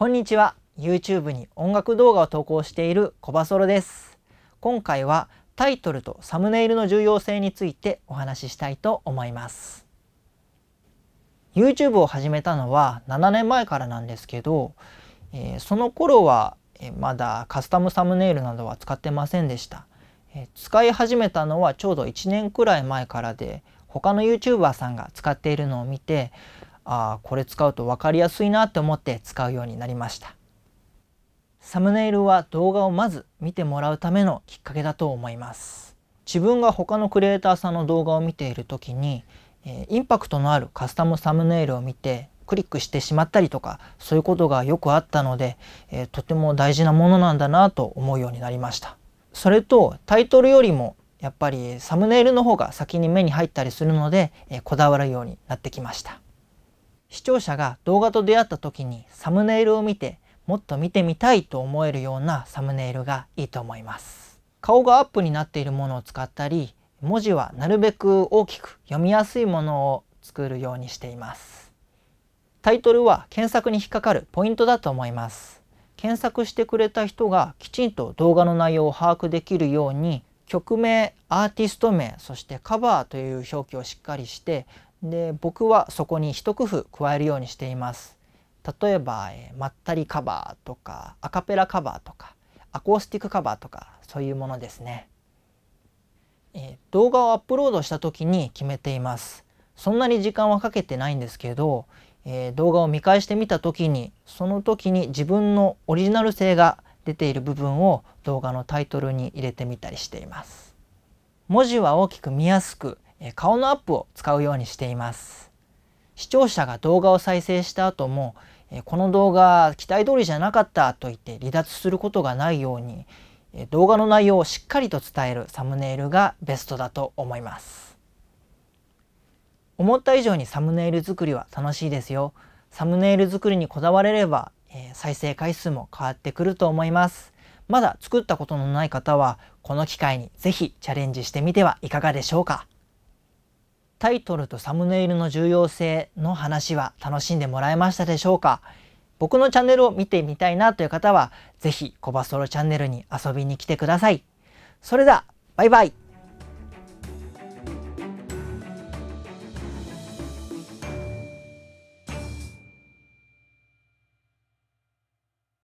こんにちは YouTube に音楽動画を投稿しているコバソロです今回はタイトルとサムネイルの重要性についてお話ししたいと思います YouTube を始めたのは7年前からなんですけど、えー、その頃はまだカスタムサムネイルなどは使ってませんでした、えー、使い始めたのはちょうど1年くらい前からで他の YouTuber さんが使っているのを見てあこれ使うと分かりやすいなって思って使うようになりましたサムネイルは動画をまず見てもらうためのきっかけだと思います自分が他のクリエイターさんの動画を見ている時に、えインパクトのあるカスタムサムネイルを見てクリックしてしまったりとかそういうことがよくあったので、えとても大事なものなんだなと思うようになりましたそれとタイトルよりもやっぱりサムネイルの方が先に目に入ったりするので、えこだわるようになってきました視聴者が動画と出会った時にサムネイルを見てもっと見てみたいと思えるようなサムネイルがいいと思います顔がアップになっているものを使ったり文字はなるべく大きく読みやすいものを作るようにしていますタイトルは検索に引っかかるポイントだと思います検索してくれた人がきちんと動画の内容を把握できるように曲名アーティスト名そしてカバーという表記をしっかりしてで僕はそこに一工夫加えるようにしています例えば、えー、まったりカバーとかアカペラカバーとかアコースティックカバーとかそういうものですね、えー、動画をアップロードした時に決めていますそんなに時間はかけてないんですけど、えー、動画を見返してみた時にその時に自分のオリジナル性が出ている部分を動画のタイトルに入れてみたりしています文字は大きく見やすく顔のアップを使うようにしています視聴者が動画を再生した後もこの動画期待通りじゃなかったと言って離脱することがないように動画の内容をしっかりと伝えるサムネイルがベストだと思います思った以上にサムネイル作りは楽しいですよサムネイル作りにこだわれれば、え再生回数も変わってくると思いますまだ作ったことのない方はこの機会に是非チャレンジしてみてはいかがでしょうかタイトルとサムネイルの重要性の話は楽しんでもらえましたでしょうか僕のチャンネルを見てみたいなという方は、ぜひコバソロチャンネルに遊びに来てください。それでは、バイバイ